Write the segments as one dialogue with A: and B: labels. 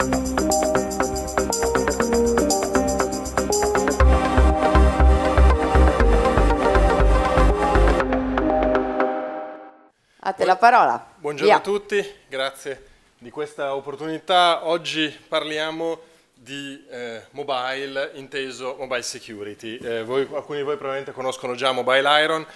A: A te la parola. Buongiorno Via. a tutti, grazie di questa opportunità. Oggi parliamo di eh, mobile, inteso mobile security. Eh, voi, alcuni di voi probabilmente conoscono già Mobile Iron,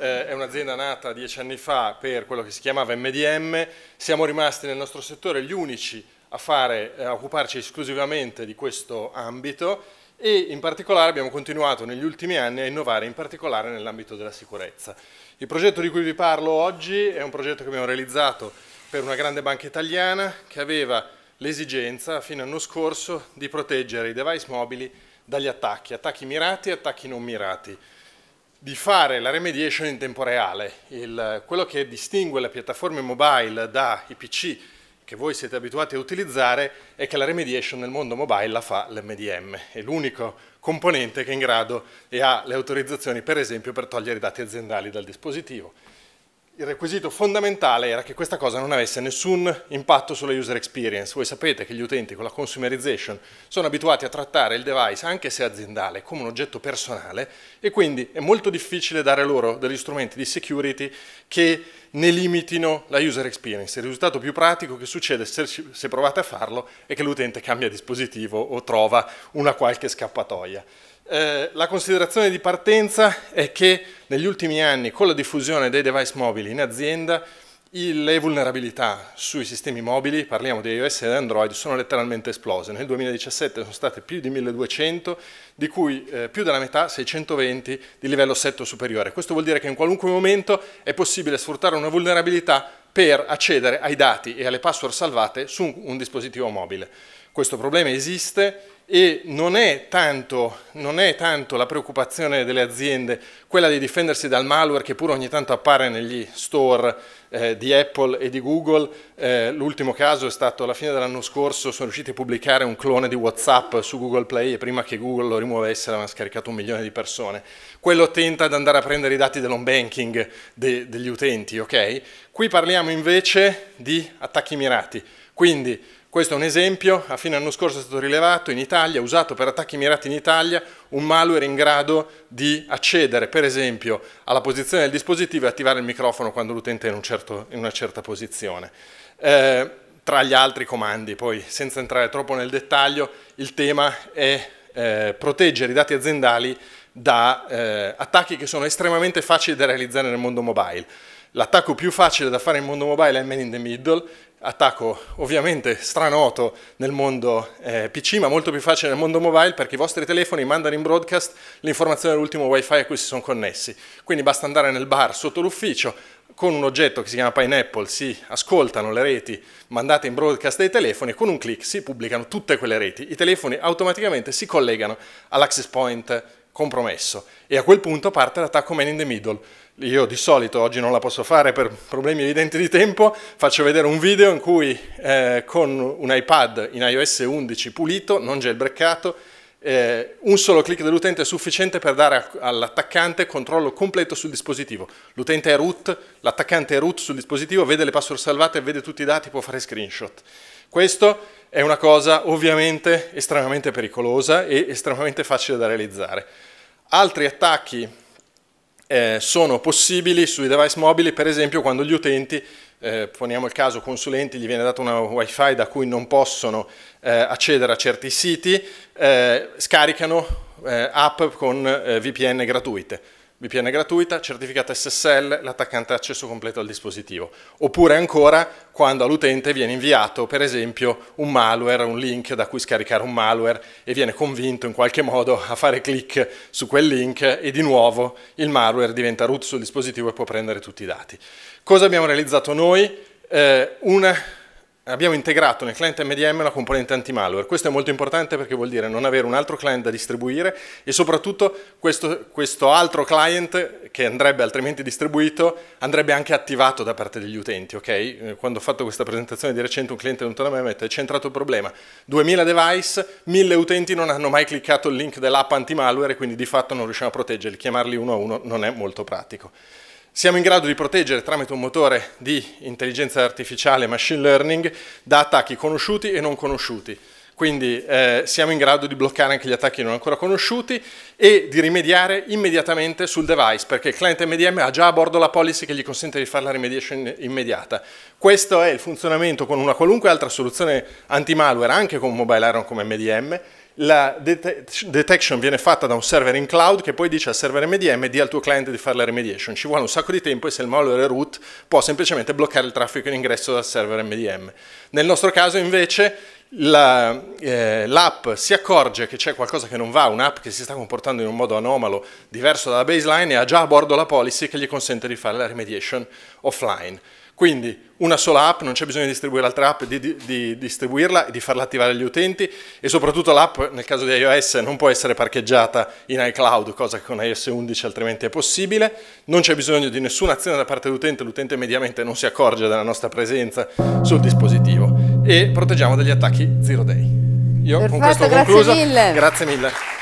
A: eh, è un'azienda nata dieci anni fa per quello che si chiamava MDM, siamo rimasti nel nostro settore gli unici a, fare, eh, a occuparci esclusivamente di questo ambito e in particolare abbiamo continuato negli ultimi anni a innovare in particolare nell'ambito della sicurezza. Il progetto di cui vi parlo oggi è un progetto che abbiamo realizzato per una grande banca italiana che aveva l'esigenza fino all'anno scorso di proteggere i device mobili dagli attacchi, attacchi mirati e attacchi non mirati, di fare la remediation in tempo reale. Il, quello che distingue le piattaforme mobile dai PC che voi siete abituati a utilizzare è che la remediation nel mondo mobile la fa l'MDM, è l'unico componente che è in grado e ha le autorizzazioni per esempio per togliere i dati aziendali dal dispositivo. Il requisito fondamentale era che questa cosa non avesse nessun impatto sulla user experience. Voi sapete che gli utenti con la consumerization sono abituati a trattare il device, anche se aziendale, come un oggetto personale e quindi è molto difficile dare loro degli strumenti di security che ne limitino la user experience. Il risultato più pratico che succede se, se provate a farlo è che l'utente cambia dispositivo o trova una qualche scappatoia. Eh, la considerazione di partenza è che negli ultimi anni con la diffusione dei device mobili in azienda le vulnerabilità sui sistemi mobili, parliamo di iOS e Android, sono letteralmente esplose. Nel 2017 sono state più di 1200, di cui eh, più della metà, 620, di livello 7 o superiore. Questo vuol dire che in qualunque momento è possibile sfruttare una vulnerabilità per accedere ai dati e alle password salvate su un dispositivo mobile. Questo problema esiste e non è, tanto, non è, tanto, la preoccupazione delle aziende quella di difendersi dal malware che pure ogni tanto appare negli store eh, di Apple e di Google. Eh, l'ultimo caso è stato alla fine dell'anno scorso, sono riusciti a pubblicare un clone di WhatsApp su Google Play e prima che Google lo rimuovesse l'avevano scaricato un milione di persone. Quello tenta ad andare a prendere i dati dell'home banking de, degli utenti, ok? Qui parliamo invece di attacchi mirati quindi questo è un esempio, a fine anno scorso è stato rilevato in Italia, usato per attacchi mirati in Italia, un malware in grado di accedere per esempio alla posizione del dispositivo e attivare il microfono quando l'utente è in, un certo, in, una certa posizione. Eh, tra gli altri comandi, poi senza entrare troppo nel dettaglio, il tema è eh, proteggere i dati aziendali da eh, attacchi che sono estremamente facili da realizzare nel mondo mobile. L'attacco più facile da fare in mondo mobile è Man in the Middle, attacco ovviamente stranoto nel mondo eh, PC, ma molto più facile nel mondo mobile perché i vostri telefoni mandano in broadcast l'informazione dell'ultimo wifi a cui si sono connessi. Quindi basta andare nel bar sotto l'ufficio, con un oggetto che si chiama Pineapple si ascoltano le reti mandate in broadcast dai telefoni e con un clic si pubblicano tutte quelle reti. I telefoni automaticamente si collegano all'access point compromesso e a quel punto parte l'attacco man in the middle. Io di solito oggi non la posso fare per problemi evidenti di tempo, faccio vedere un video in cui eh, con un iPad in iOS 11 pulito, non gelbreccato, eh, un solo clic dell'utente è sufficiente per dare all'attaccante controllo completo sul dispositivo. L'utente è root, l'attaccante è root sul dispositivo, vede le password salvate, vede tutti i dati, può fare screenshot. Questo è una cosa ovviamente estremamente pericolosa e estremamente facile da realizzare. Altri attacchi eh, sono possibili sui device mobili, per esempio quando gli utenti, eh, poniamo il caso consulenti, gli viene data una wifi da cui non possono eh, accedere a certi siti, eh, scaricano eh, app con eh, VPN gratuite. VPN gratuita, certificato SSL, l'attaccante ha accesso completo al dispositivo. Oppure ancora quando all'utente viene inviato per esempio un malware, un link da cui scaricare un malware e viene convinto in qualche modo a fare clic su quel link e di nuovo il malware diventa root sul dispositivo e può prendere tutti i dati. Cosa abbiamo realizzato noi? Eh, una abbiamo integrato nel client MDM la componente anti-malware. Questo è molto importante perché vuol dire non avere un altro client da distribuire e soprattutto questo, questo, altro client che andrebbe altrimenti distribuito andrebbe anche attivato da parte degli utenti. Okay? Eh, quando ho fatto questa presentazione di recente un cliente venuto da me e mi mette c'è entrato il problema, 2000 device, 1000 utenti non hanno mai cliccato il link dell'app anti-malware e quindi di fatto non riusciamo a proteggerli, chiamarli uno a uno non è molto pratico siamo in grado di proteggere tramite un motore di intelligenza artificiale, machine learning, da attacchi conosciuti e non conosciuti. Quindi eh, siamo in grado di bloccare anche gli attacchi non ancora conosciuti e di rimediare immediatamente sul device, perché il client MDM ha già a bordo la policy che gli consente di fare la remediation immediata. Questo è il funzionamento con una qualunque altra soluzione anti-malware, anche con un Mobile Iron come MDM, la det- detection viene fatta da un server in cloud che poi dice al server MDM di al tuo cliente di fare la remediation. Ci vuole un sacco di tempo e se il malware è root può semplicemente bloccare il traffico in ingresso dal server MDM. Nel nostro caso invece la, eh, l'app si accorge che c'è qualcosa che non va, un'app che si sta comportando in un modo anomalo, diverso dalla baseline e ha già a bordo la policy che gli consente di fare la remediation offline. Quindi una sola app, non c'è bisogno di distribuire altre app, di, di, di, distribuirla e di farla attivare agli utenti e soprattutto l'app nel caso di iOS non può essere parcheggiata in iCloud, cosa che con iOS 11 altrimenti è possibile, non c'è bisogno di nessuna azione da parte dell'utente, l'utente mediamente non si accorge della nostra presenza sul dispositivo e proteggiamo dagli attacchi zero day. Io Perfetto, con questo ho concluso. Grazie mille. Grazie mille.